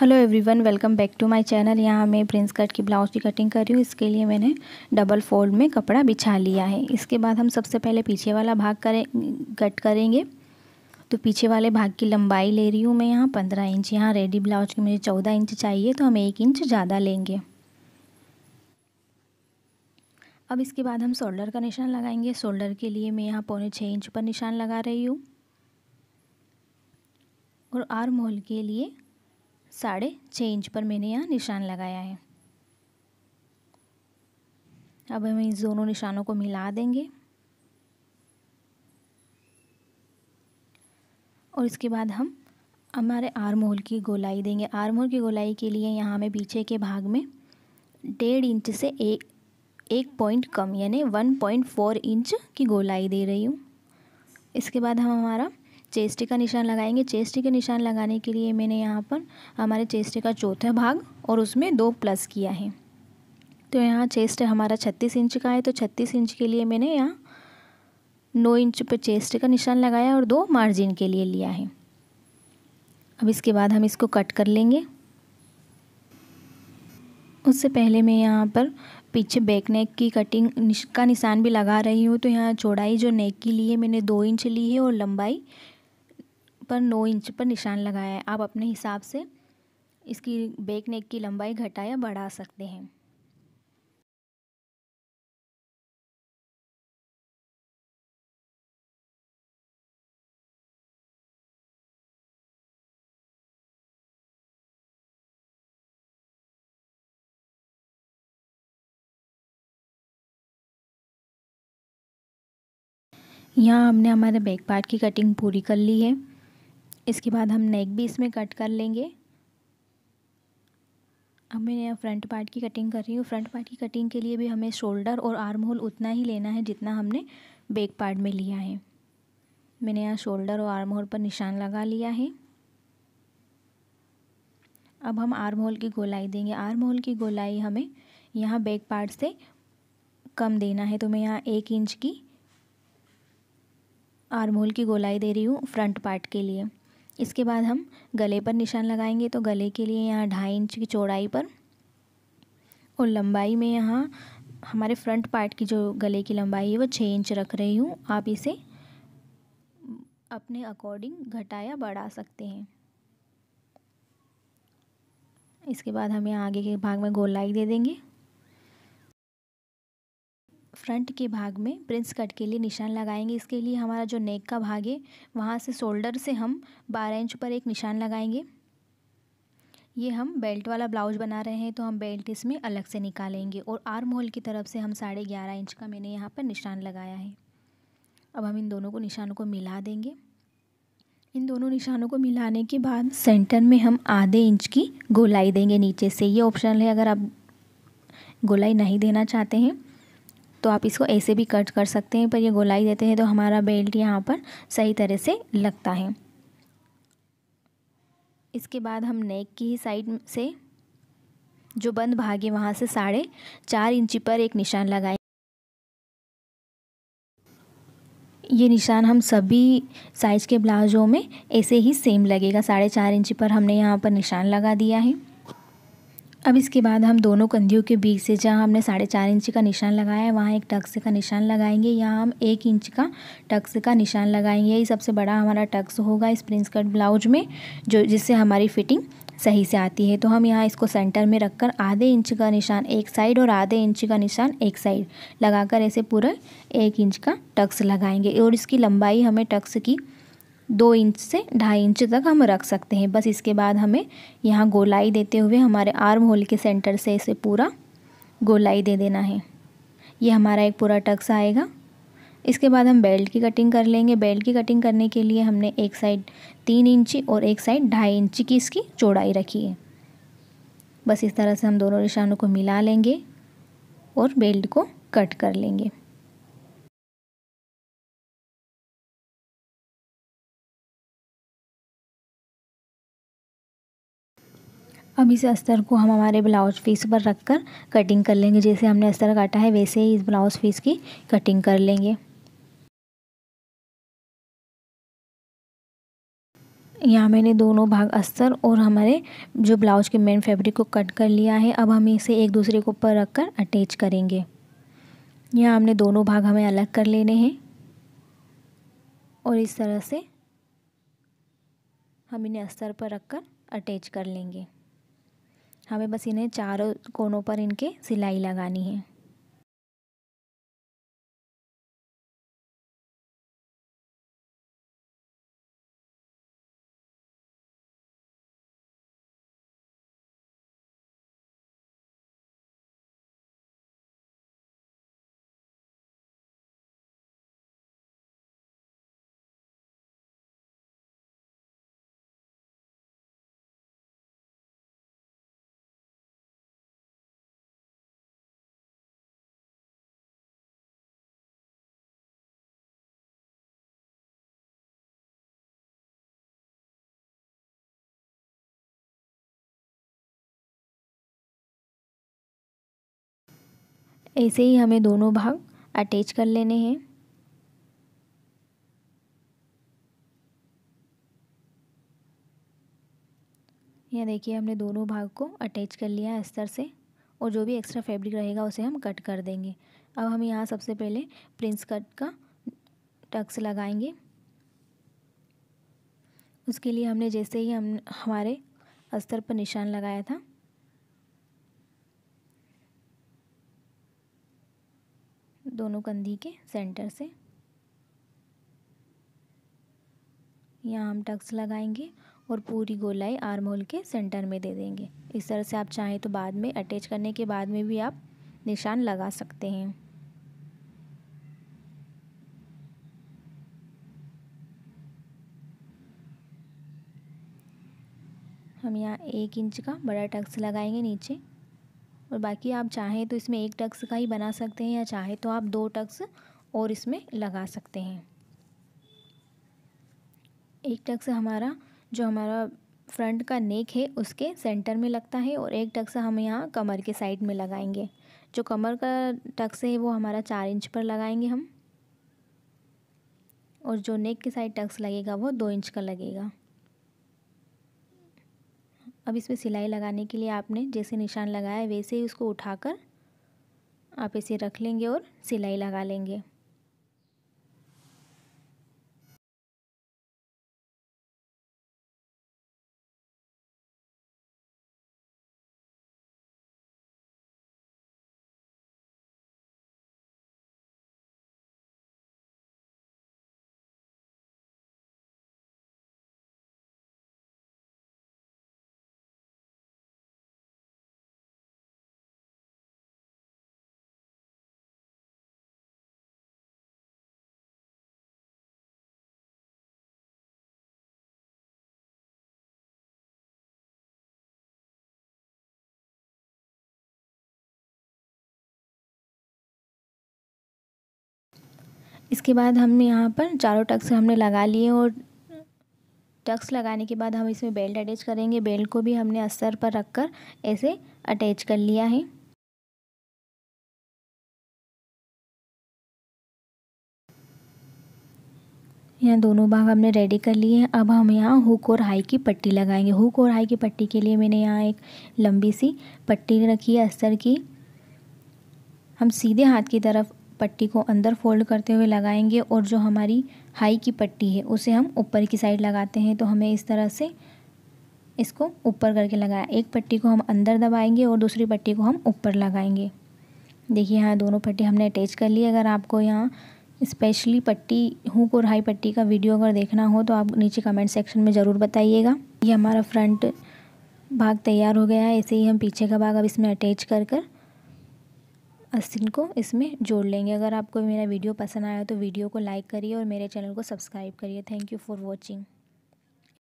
hello everyone welcome back to my channel यहाँ मैं prince cut की ब्लाउज की कटिंग कर रही हूँ इसके लिए मैंने डबल फोल्ड में कपड़ा बिछा लिया है इसके बाद हम सबसे पहले पीछे वाला भाग करें कट करेंगे तो पीछे वाले भाग की लंबाई ले रही हूँ मैं यहाँ पंद्रह इंच यहाँ रेडी ब्लाउज की मुझे चौदह इंच चाहिए तो हम एक इंच ज़्यादा लेंगे अब इसके बाद हम शोल्डर का निशान लगाएंगे शोल्डर के लिए मैं यहाँ पौने छः इंच पर निशान लगा रही हूँ और आर्म होल के लिए साढ़े छः इंच पर मैंने यहाँ निशान लगाया है अब हम इन दोनों निशानों को मिला देंगे और इसके बाद हम हमारे आर्म होल की गोलाई देंगे आर्म होल की गोलाई के लिए यहाँ हमें पीछे के भाग में डेढ़ इंच से एक एक पॉइंट कम यानी वन पॉइंट फोर इंच की गोलाई दे रही हूँ इसके बाद हम हमारा चेस्टी का निशान लगाएंगे चेस्टी का निशान लगाने के लिए मैंने यहाँ पर हमारे चेस्टी का चौथा भाग और उसमें दो प्लस किया है तो यहाँ चेस्ट हमारा छत्तीस इंच का है तो छत्तीस इंच के लिए मैंने यहाँ नौ इंच पर चेस्ट का निशान लगाया और दो मार्जिन के लिए लिया है अब इसके बाद हम इसको कट कर लेंगे उससे पहले मैं यहाँ पर पीछे बैक नेक की कटिंग का निशान भी लगा रही हूँ तो यहाँ चौड़ाई जो नेक की ली है मैंने दो इंच ली है और लंबाई पर नौ इंच पर निशान लगाया है आप अपने हिसाब से इसकी बेक नेक की लंबाई घटा या बढ़ा सकते हैं यहाँ हमने हमारे बैक पार्ट की कटिंग पूरी कर ली है इसके बाद हम नेक भी इसमें कट कर लेंगे अब मैं यहाँ फ्रंट पार्ट की कटिंग कर रही हूँ फ्रंट पार्ट की कटिंग के लिए भी हमें शोल्डर और आर्म होल उतना ही लेना है जितना हमने बैक पार्ट में लिया है मैंने यहाँ शोल्डर और आर्म होल पर निशान लगा लिया है अब हम आर्म होल की गोलाई देंगे आर्म होल की गोलाई हमें यहाँ बैक पार्ट से कम देना है तो मैं यहाँ एक इंच की आर्म होल की गोलाई दे रही हूँ फ्रंट पार्ट के लिए इसके बाद हम गले पर निशान लगाएंगे तो गले के लिए यहाँ ढाई इंच की चौड़ाई पर और लंबाई में यहाँ हमारे फ्रंट पार्ट की जो गले की लंबाई है वो छः इंच रख रही हूँ आप इसे अपने अकॉर्डिंग घटा या बढ़ा सकते हैं इसके बाद हम यहाँ आगे के भाग में गोलाई दे देंगे फ्रंट के भाग में प्रिंस कट के लिए निशान लगाएंगे इसके लिए हमारा जो नेक का भाग है वहाँ से शोल्डर से हम बारह इंच पर एक निशान लगाएंगे ये हम बेल्ट वाला ब्लाउज बना रहे हैं तो हम बेल्ट इसमें अलग से निकालेंगे और आर्म होल की तरफ से हम साढ़े ग्यारह इंच का मैंने यहाँ पर निशान लगाया है अब हम इन दोनों को निशानों को मिला देंगे इन दोनों निशानों को मिलाने के बाद सेंटर में हम आधे इंच की गोलाई देंगे नीचे से ये ऑप्शनल है अगर आप गोलाई नहीं देना चाहते हैं तो आप इसको ऐसे भी कट कर सकते हैं पर ये गोलाई देते हैं तो हमारा बेल्ट यहाँ पर सही तरह से लगता है इसके बाद हम नेक की ही साइड से जो बंद भाग है वहाँ से साढ़े चार इंची पर एक निशान लगाए ये निशान हम सभी साइज़ के ब्लाउज़ों में ऐसे ही सेम लगेगा साढ़े चार इंची पर हमने यहाँ पर निशान लगा दिया है अब इसके बाद हम दोनों कंधियों के बीच से जहाँ हमने साढ़े चार इंच का निशान लगाया है वहाँ एक टक्स का निशान लगाएंगे यहाँ हम एक इंच का टक्स का निशान लगाएंगे यही सबसे बड़ा हमारा टक्स होगा इस प्रिंस कट ब्लाउज में जो जिससे हमारी फिटिंग सही से आती है तो हम यहाँ इसको सेंटर में रखकर आधे इंच का निशान एक साइड और आधे इंच का निशान एक साइड लगाकर ऐसे पूरा एक इंच का टक्स लगाएंगे और इसकी लंबाई हमें टक्स की दो इंच से ढाई इंच तक हम रख सकते हैं बस इसके बाद हमें यहाँ गोलाई देते हुए हमारे आर्म होल के सेंटर से इसे पूरा गोलाई दे देना है ये हमारा एक पूरा टक्स आएगा इसके बाद हम बेल्ट की कटिंग कर लेंगे बेल्ट की कटिंग करने के लिए हमने एक साइड तीन इंची और एक साइड ढाई इंची की इसकी चौड़ाई रखी है बस इस तरह से हम दोनों निशानों को मिला लेंगे और बेल्ट को कट कर लेंगे अब इस अस्तर को हम हमारे ब्लाउज पीस पर रख कर कटिंग कर लेंगे जैसे हमने अस्तर काटा है वैसे ही इस ब्लाउज पीस की कटिंग कर लेंगे यहाँ मैंने दोनों भाग अस्तर और हमारे जो ब्लाउज के मेन फैब्रिक को कट कर लिया है अब हम इसे एक दूसरे के ऊपर रख कर अटैच करेंगे यहाँ हमने दोनों भाग हमें अलग कर लेने हैं और इस तरह से हम इन्हें अस्तर पर रख कर अटैच कर लेंगे हमें बस इन्हें चारों कोनों पर इनके सिलाई लगानी है ऐसे ही हमें दोनों भाग अटैच कर लेने हैं यह देखिए हमने दोनों भाग को अटैच कर लिया है अस्तर से और जो भी एक्स्ट्रा फैब्रिक रहेगा उसे हम कट कर देंगे अब हम यहाँ सबसे पहले प्रिंस कट का टक्स लगाएंगे उसके लिए हमने जैसे ही हम हमारे अस्तर पर निशान लगाया था दोनों कंधी के सेंटर से यहाँ हम टक्स लगाएंगे और पूरी गोलाई आर्म होल के सेंटर में दे देंगे इस तरह से आप चाहें तो बाद में अटैच करने के बाद में भी आप निशान लगा सकते हैं हम यहाँ एक इंच का बड़ा टक्स लगाएंगे नीचे और बाकी आप चाहें तो इसमें एक टक्स का ही बना सकते हैं या चाहे तो आप दो टक्स और इसमें लगा सकते हैं एक टक्स हमारा जो हमारा फ्रंट का नेक है उसके सेंटर में लगता है और एक टक्स हम यहाँ कमर के साइड में लगाएंगे जो कमर का टक्स है वो हमारा चार इंच पर लगाएंगे हम और जो नेक के साइड टक्स लगेगा वो दो इंच का लगेगा अब इसमें सिलाई लगाने के लिए आपने जैसे निशान लगाया वैसे ही उसको उठाकर आप इसे रख लेंगे और सिलाई लगा लेंगे इसके बाद हम यहाँ पर चारों टक्स हमने लगा लिए और टक्स लगाने के बाद हम इसमें बेल्ट अटैच करेंगे बेल्ट को भी हमने अस्तर पर रख कर ऐसे अटैच कर लिया है यहाँ दोनों भाग हमने रेडी कर लिए हैं अब हम यहाँ हुक और हाई की पट्टी लगाएंगे हुक और हाई की पट्टी के लिए मैंने यहाँ एक लंबी सी पट्टी रखी है अस्तर की हम सीधे हाथ की तरफ पट्टी को अंदर फोल्ड करते हुए लगाएंगे और जो हमारी हाई की पट्टी है उसे हम ऊपर की साइड लगाते हैं तो हमें इस तरह से इसको ऊपर करके लगाया एक पट्टी को हम अंदर दबाएंगे और दूसरी पट्टी को हम ऊपर लगाएंगे देखिए यहाँ दोनों पट्टी हमने अटैच कर ली अगर आपको यहाँ स्पेशली पट्टी हुक और हाई पट्टी का वीडियो अगर देखना हो तो आप नीचे कमेंट सेक्शन में ज़रूर बताइएगा ये हमारा फ्रंट भाग तैयार हो गया है ऐसे ही हम पीछे का भाग अब इसमें अटैच कर कर अस्तिन को इसमें जोड़ लेंगे अगर आपको मेरा वीडियो पसंद आया तो वीडियो को लाइक करिए और मेरे चैनल को सब्सक्राइब करिए थैंक यू फॉर वॉचिंग